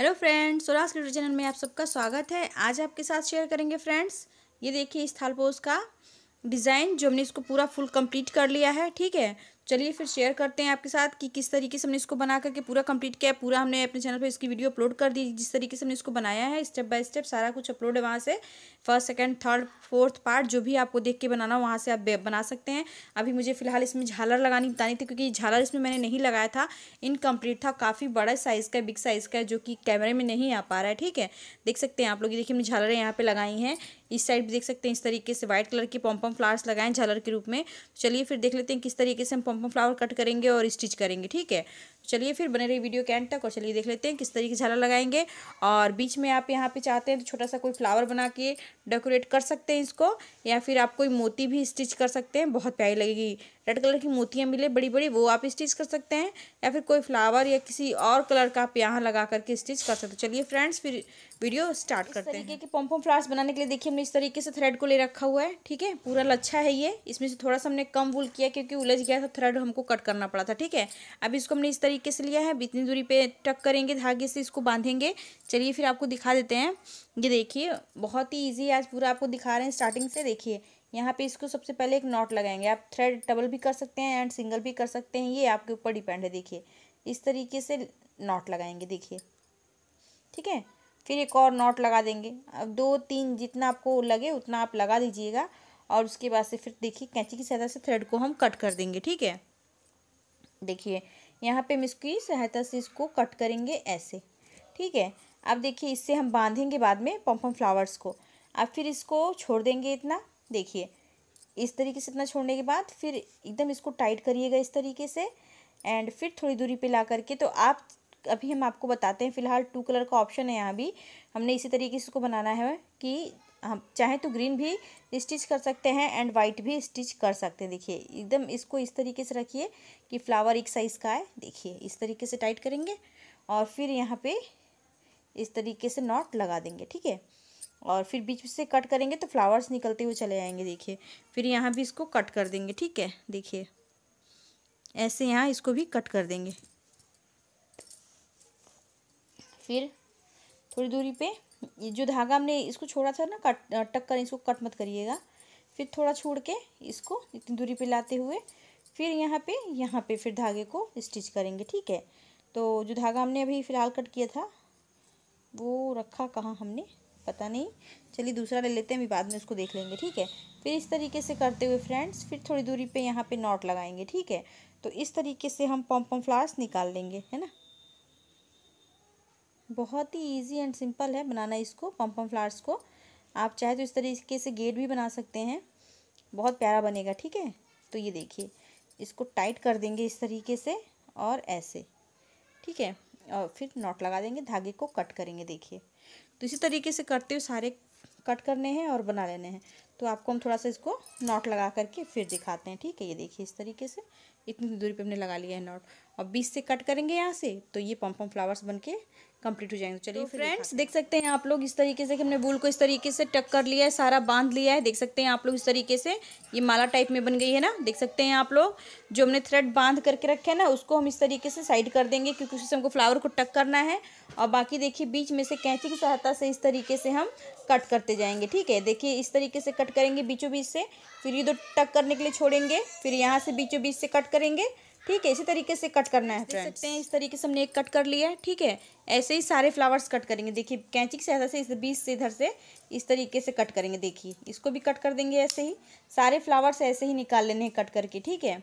hello friends Swaraj creator channel में आप सबका स्वागत है आज आपके साथ शेयर करेंगे फ्रेंड्स ये देखिए इस थालपोज का डिज़ाइन जो हमने इसको पूरा फुल कंप्लीट कर लिया है ठीक है चलिए फिर शेयर करते हैं आपके साथ कि किस तरीके से हमने इसको बना करके पूरा कंप्लीट किया है पूरा हमने अपने चैनल पर इसकी वीडियो अपलोड कर दी जिस तरीके से हमने इसको बनाया है स्टेप बाय स्टेप सारा कुछ अपलोड है वहाँ से first second third fourth part जो भी आपको देख के बनाना वहाँ से आप बना सकते हैं अभी मुझे फिलहाल इसमें झालर लगानी बतानी थी क्योंकि झालर इसमें मैंने नहीं लगाया था इनकम्प्लीट था काफ़ी बड़ा साइज़ का बिग साइज़ का जो कि कैमरे में नहीं आ पा रहा है ठीक है देख सकते हैं आप लोग देखिए हमने झालरें यहाँ पर लगाई हैं इस साइड भी देख सकते हैं इस तरीके से व्हाइट कलर के पॉम्पम फ्लावर्स लगाएं झालर के रूप में चलिए फिर देख लेते हैं किस तरीके से हम फ्लावर कट करेंगे और स्टिच करेंगे ठीक है चलिए फिर बने रही वीडियो के एंड तक और चलिए देख लेते हैं किस तरीके से झाला लगाएंगे और बीच में आप यहाँ पे चाहते हैं तो छोटा सा कोई फ्लावर बना के डेकोरेट कर सकते हैं इसको या फिर आप कोई मोती भी स्टिच कर सकते हैं बहुत प्यारी लगेगी रेड कलर की मोतियाँ मिले बड़ी बड़ी वो आप स्टिच कर सकते हैं या फिर कोई फ्लावर या किसी और कलर का आप यहाँ लगा करके स्टिच कर सकते हैं चलिए फ्रेंड्स फिर वीडियो स्टार्ट करते हैं कि पम्पम फ्लावर्स बनाने के लिए देखिए हमने इस तरीके से थ्रेड को ले रखा हुआ है ठीक है पूरा लच्छा है ये इसमें से थोड़ा सा हमने कम वुल किया क्योंकि उलझ गया था थ्रेड हमको कट करना पड़ा था ठीक है अब इसको हमने इस तरीके तरीके से लिया है इतनी दूरी पे टक करेंगे धागे से इसको बांधेंगे चलिए फिर आपको दिखा देते हैं ये देखिए बहुत ही ईजी है आज पूरा आपको दिखा रहे हैं स्टार्टिंग से देखिए यहाँ पे इसको सबसे पहले एक नॉट लगाएंगे आप थ्रेड डबल भी कर सकते हैं एंड सिंगल भी कर सकते हैं ये आपके ऊपर डिपेंड है देखिए इस तरीके से नॉट लगाएंगे देखिए ठीक है फिर एक और नॉट लगा देंगे अब दो तीन जितना आपको लगे उतना आप लगा दीजिएगा और उसके बाद से फिर देखिए कैंची की सहायता से थ्रेड को हम कट कर देंगे ठीक है देखिए यहाँ पे हम इसकी सहायता से इसको कट करेंगे ऐसे ठीक है अब देखिए इससे हम बांधेंगे बाद में पम्पम फ्लावर्स को अब फिर इसको छोड़ देंगे इतना देखिए इस तरीके से इतना छोड़ने के बाद फिर एकदम इसको टाइट करिएगा इस तरीके से एंड फिर थोड़ी दूरी पे ला करके तो आप अभी हम आपको बताते हैं फिलहाल टू कलर का ऑप्शन है यहाँ भी हमने इसी तरीके से इसको बनाना है कि हम चाहें तो ग्रीन भी स्टिच कर सकते हैं एंड वाइट भी स्टिच कर सकते हैं देखिए एकदम इसको इस तरीके से रखिए कि फ्लावर एक साइज़ का है देखिए इस तरीके से टाइट करेंगे और फिर यहाँ पे इस तरीके से नॉट लगा देंगे ठीक है और फिर बीच से कट करेंगे तो फ्लावर्स निकलते हुए चले आएंगे देखिए फिर यहाँ भी इसको कट कर देंगे ठीक है देखिए ऐसे यहाँ इसको भी कट कर देंगे फिर थोड़ी दूरी पर जो धागा हमने इसको छोड़ा था ना कट टक कर इसको कट मत करिएगा फिर थोड़ा छोड़ के इसको इतनी दूरी पे लाते हुए फिर यहाँ पे यहाँ पे फिर धागे को स्टिच करेंगे ठीक है तो जो धागा हमने अभी फ़िलहाल कट किया था वो रखा कहाँ हमने पता नहीं चलिए दूसरा ले लेते हैं अभी बाद में उसको देख लेंगे ठीक है फिर इस तरीके से करते हुए फ्रेंड्स फिर थोड़ी दूरी पर यहाँ पर नॉट लगाएंगे ठीक है तो इस तरीके से हम पम्पम पॉम फ्लावर्स निकाल लेंगे है ना बहुत ही ईजी एंड सिंपल है बनाना इसको पम्पम फ्लावर्स को आप चाहे तो इस तरीके से गेट भी बना सकते हैं बहुत प्यारा बनेगा ठीक है तो ये देखिए इसको टाइट कर देंगे इस तरीके से और ऐसे ठीक है और फिर नॉट लगा देंगे धागे को कट करेंगे देखिए तो इसी तरीके से करते हुए सारे कट करने हैं और बना लेने हैं तो आपको हम थोड़ा सा इसको नॉट लगा करके फिर दिखाते हैं ठीक है ये देखिए इस तरीके से इतनी दूरी पे हमने लगा लिया है नॉट और बीस से कट करेंगे यहाँ से तो ये पम फ्लावर्स बन के कंप्लीट हो जाएंगे चलिए तो फ्रेंड्स देख सकते हैं आप लोग इस तरीके से कि हमने वूल को इस तरीके से टक कर लिया है सारा बांध लिया है देख सकते हैं आप लोग इस तरीके से ये माला टाइप में बन गई है ना देख सकते हैं आप लोग जो हमने थ्रेड बांध करके रखे हैं ना उसको हम इस तरीके से साइड कर देंगे क्योंकि उससे हमको फ्लावर को टक करना है और बाकी देखिए बीच में से कैंची की सहायता से इस तरीके से हम कट करते जाएंगे ठीक है देखिए इस तरीके से कट करेंगे बीचों बीच से फिर ये दो टक करने के लिए छोड़ेंगे फिर यहाँ से बीचों बीच से कट करेंगे ठीक है इसी तरीके से कट करना है देख सकते हैं इस तरीके से हमने एक कट कर लिया है ठीक है ऐसे ही सारे फ्लावर्स कट करेंगे देखिए कैंची से ऐसा से इस बीच से इधर से इस तरीके से कट करेंगे देखिए इसको भी कट कर देंगे ऐसे ही सारे फ्लावर्स ऐसे ही निकाल लेने हैं कट करके ठीक है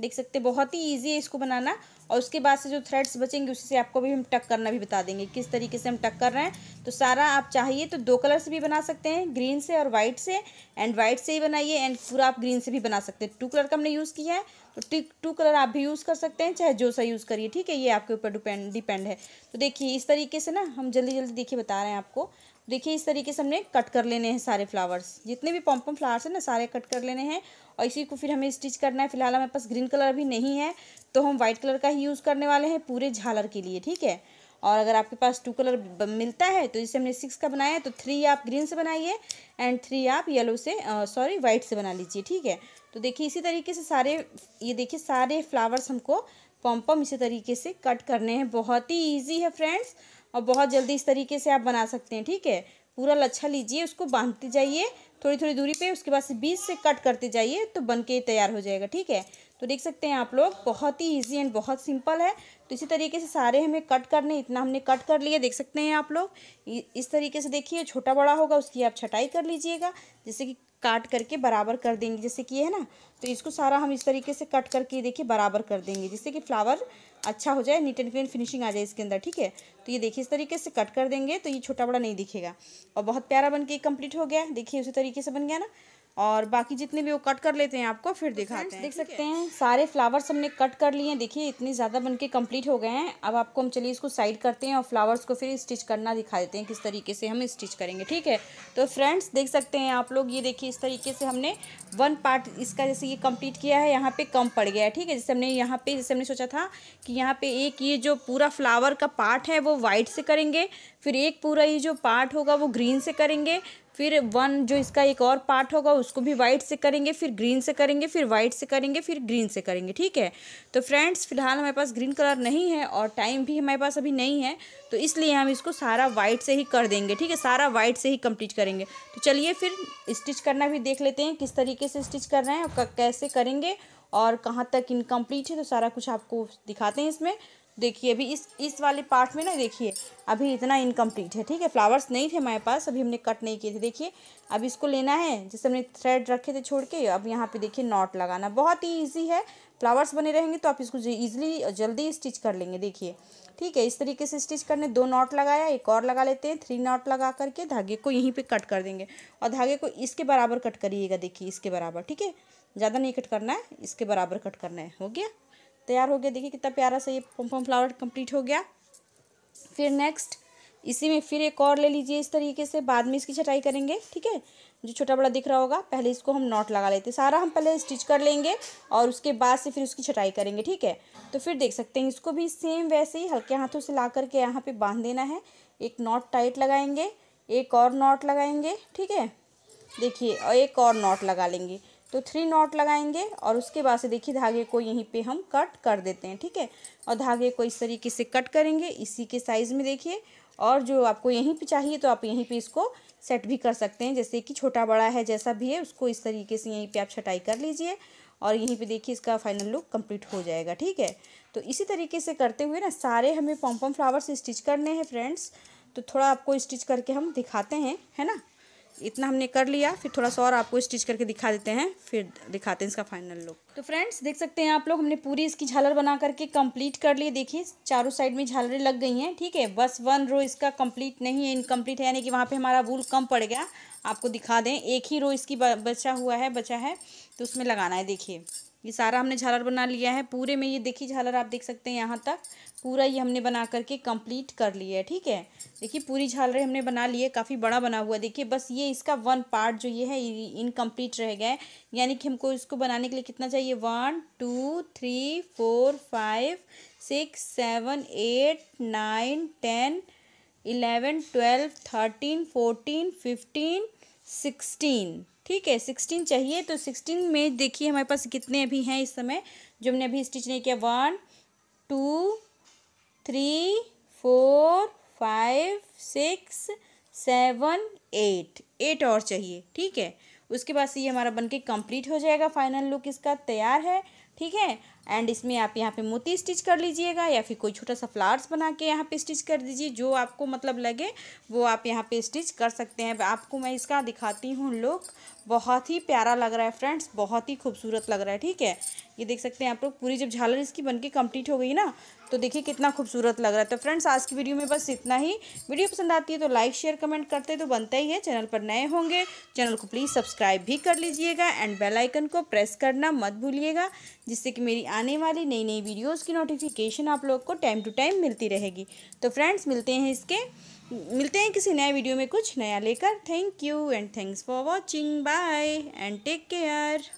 देख सकते बहुत ही ईजी है इसको बनाना और उसके बाद से जो थ्रेड्स बचेंगे उसी से आपको भी हम टक करना भी बता देंगे किस तरीके से हम टक कर रहे हैं तो सारा आप चाहिए तो दो कलर से भी बना सकते हैं ग्रीन से और वाइट से एंड वाइट से ही बनाइए एंड पूरा आप ग्रीन से भी बना सकते हैं टू कलर का हमने यूज़ किया है तो टू कलर आप भी यूज़ कर सकते हैं चाहे जो सा यूज़ करिए ठीक है ये आपके ऊपर डिपेंड डिपेंड है तो देखिए इस तरीके से ना हम जल्दी जल्दी देखिए बता रहे हैं आपको तो देखिए इस तरीके से हमने कट कर लेने हैं सारे फ्लावर्स जितने भी पॉम्पम फ्लावर्स हैं ना सारे कट कर लेने हैं और इसी को फिर हमें स्टिच करना है फिलहाल हमारे पास ग्रीन कलर भी नहीं है तो हम वाइट कलर का ही यूज़ करने वाले हैं पूरे झालर के लिए ठीक है और अगर आपके पास टू कलर मिलता है तो जैसे हमने सिक्स का बनाया है तो थ्री आप ग्रीन से बनाइए एंड थ्री आप येलो से सॉरी वाइट से बना लीजिए ठीक है तो देखिए इसी तरीके से सारे ये देखिए सारे फ्लावर्स हमको पम पम इसी तरीके से कट करने हैं बहुत ही ईजी है फ्रेंड्स और बहुत जल्दी इस तरीके से आप बना सकते हैं ठीक है पूरा लच्छा लीजिए उसको बांधते जाइए थोड़ी थोड़ी दूरी पे उसके बाद से बीच से कट करते जाइए तो बन के तैयार हो जाएगा ठीक है तो देख सकते हैं आप लोग बहुत ही इजी एंड बहुत सिंपल है तो इसी तरीके से सारे हमें कट करने इतना हमने कट कर लिया देख सकते हैं आप लोग इस तरीके से देखिए छोटा बड़ा होगा उसकी आप छटाई कर लीजिएगा जैसे कि काट करके बराबर कर देंगे जैसे कि है ना तो इसको सारा हम इस तरीके से कट करके देखिए बराबर कर देंगे जिससे कि फ्लावर अच्छा हो जाए नीट एंड क्लीन फिनिशिंग आ जाए इसके अंदर ठीक है तो ये देखिए इस तरीके से कट कर देंगे तो ये छोटा बड़ा नहीं दिखेगा और बहुत प्यारा बन के कंप्लीट हो गया देखिए उसी तरीके से बन गया ना और बाकी जितने भी वो कट कर लेते हैं आपको फिर तो दिखाते हैं देख सकते हैं सारे फ्लावर्स हमने कट कर लिए हैं देखिए इतने ज़्यादा बन के कम्प्लीट हो गए हैं अब आपको हम चलिए इसको साइड करते हैं और फ्लावर्स को फिर स्टिच करना दिखा देते हैं किस तरीके से हम स्टिच करेंगे ठीक है तो फ्रेंड्स देख सकते हैं आप लोग ये देखिए इस तरीके से हमने वन पार्ट इसका जैसे ये कम्प्लीट किया है यहाँ पर कम पड़ गया है ठीक है जैसे हमने यहाँ पर जैसे हमने सोचा था कि यहाँ पर एक ये जो पूरा फ्लावर का पार्ट है वो वाइट से करेंगे फिर एक पूरा ये जो पार्ट होगा वो ग्रीन से करेंगे फिर वन जो इसका एक और पार्ट होगा उसको भी वाइट से करेंगे फिर ग्रीन से करेंगे फिर वाइट से करेंगे फिर ग्रीन से करेंगे ठीक है तो फ्रेंड्स फिलहाल हमारे पास ग्रीन कलर नहीं है और टाइम भी हमारे पास अभी नहीं है तो इसलिए हम इसको सारा वाइट से ही कर देंगे ठीक है सारा वाइट से ही कंप्लीट करेंगे तो चलिए फिर स्टिच करना भी देख लेते हैं किस तरीके से स्टिच कर रहे हैं और कैसे करेंगे और कहाँ तक इनकम्प्लीट है तो सारा कुछ आपको दिखाते हैं इसमें देखिए अभी इस इस वाले पार्ट में ना देखिए अभी इतना इनकम्प्लीट है ठीक है फ्लावर्स नहीं थे हमारे पास अभी हमने कट नहीं किए थे देखिए अब इसको लेना है जैसे हमने थ्रेड रखे थे छोड़ के अब यहाँ पे देखिए नॉट लगाना बहुत ही ईजी है फ्लावर्स बने रहेंगे तो आप इसको ईजिली जल्दी स्टिच कर लेंगे देखिए ठीक है इस तरीके से स्टिच करने दो नॉट लगाया एक और लगा लेते हैं थ्री नॉट लगा करके धागे को यहीं पर कट कर देंगे और धागे को इसके बराबर कट करिएगा देखिए इसके बराबर ठीक है ज़्यादा नहीं कट करना है इसके बराबर कट करना है हो गया तैयार हो गया देखिए कितना प्यारा सा ये पम्पम फ्लावर कंप्लीट हो गया फिर नेक्स्ट इसी में फिर एक और ले लीजिए इस तरीके से बाद में इसकी छटाई करेंगे ठीक है जो छोटा बड़ा दिख रहा होगा पहले इसको हम नॉट लगा लेते सारा हम पहले स्टिच कर लेंगे और उसके बाद से फिर उसकी छटाई करेंगे ठीक है तो फिर देख सकते हैं इसको भी सेम वैसे ही हल्के हाथों से ला करके यहाँ पर बांध देना है एक नॉट टाइट लगाएंगे एक और नॉट लगाएंगे ठीक है देखिए और एक और नॉट लगा लेंगे तो थ्री नॉट लगाएंगे और उसके बाद से देखिए धागे को यहीं पे हम कट कर देते हैं ठीक है और धागे को इस तरीके से कट करेंगे इसी के साइज़ में देखिए और जो आपको यहीं पे चाहिए तो आप यहीं पे इसको सेट भी कर सकते हैं जैसे कि छोटा बड़ा है जैसा भी है उसको इस तरीके से यहीं पे आप छटाई कर लीजिए और यहीं पर देखिए इसका फाइनल लुक कम्प्लीट हो जाएगा ठीक है तो इसी तरीके से करते हुए ना सारे हमें पॉम्पम फ्लावर्स स्टिच करने हैं फ्रेंड्स तो थोड़ा आपको स्टिच करके हम दिखाते हैं है ना इतना हमने कर लिया फिर थोड़ा सा और आपको स्टिच करके दिखा देते हैं फिर दिखाते हैं इसका फाइनल लुक तो फ्रेंड्स देख सकते हैं आप लोग हमने पूरी इसकी झालर बना करके कंप्लीट कर लिए देखिए चारों साइड में झालरें लग गई हैं ठीक है बस वन रो इसका कंप्लीट नहीं है इनकम्प्लीट है यानी कि वहाँ पर हमारा वूल कम पड़ गया आपको दिखा दें एक ही रो इसकी बचा हुआ है बचा है तो उसमें लगाना है देखिए ये सारा हमने झालर बना लिया है पूरे में ये देखिए झालर आप देख सकते हैं यहाँ तक पूरा ये हमने बना करके कंप्लीट कर लिया है ठीक है देखिए पूरी झालर हमने बना ली है काफ़ी बड़ा बना हुआ है देखिए बस ये इसका वन पार्ट जो ये है इनकम्प्लीट रह गया है यानी कि हमको इसको बनाने के लिए कितना चाहिए one two three four five six seven eight nine ten eleven twelve thirteen fourteen fifteen sixteen ठीक है सिक्सटीन चाहिए तो सिक्सटीन में देखिए हमारे पास कितने अभी हैं इस समय जो हमने अभी स्टिच नहीं किया one two three four five six seven eight eight और चाहिए ठीक है उसके बाद से ये हमारा बनके कंप्लीट हो जाएगा फाइनल लुक इसका तैयार है ठीक है एंड इसमें आप यहाँ पे मोती स्टिच कर लीजिएगा या फिर कोई छोटा सा फ्लावर्स बना के यहाँ पे स्टिच कर दीजिए जो आपको मतलब लगे वो आप यहाँ पे स्टिच कर सकते हैं आपको मैं इसका दिखाती हूँ लुक बहुत ही प्यारा लग रहा है फ्रेंड्स बहुत ही खूबसूरत लग रहा है ठीक है ये देख सकते हैं आप लोग पूरी जब झालर इसकी बन के कम्प्लीट हो गई ना तो देखिए कितना खूबसूरत लग रहा है तो फ्रेंड्स आज की वीडियो में बस इतना ही वीडियो पसंद आती है तो लाइक शेयर कमेंट करते तो बनता ही है चैनल पर नए होंगे चैनल को प्लीज़ सब्सक्राइब भी कर लीजिएगा एंड बेलाइकन को प्रेस करना मत भूलिएगा जिससे कि मेरी आने वाली नई नई वीडियोस की नोटिफिकेशन आप लोग को टाइम टू टाइम मिलती रहेगी तो फ्रेंड्स मिलते हैं इसके मिलते हैं किसी नए वीडियो में कुछ नया लेकर thank you and thanks for watching bye and take care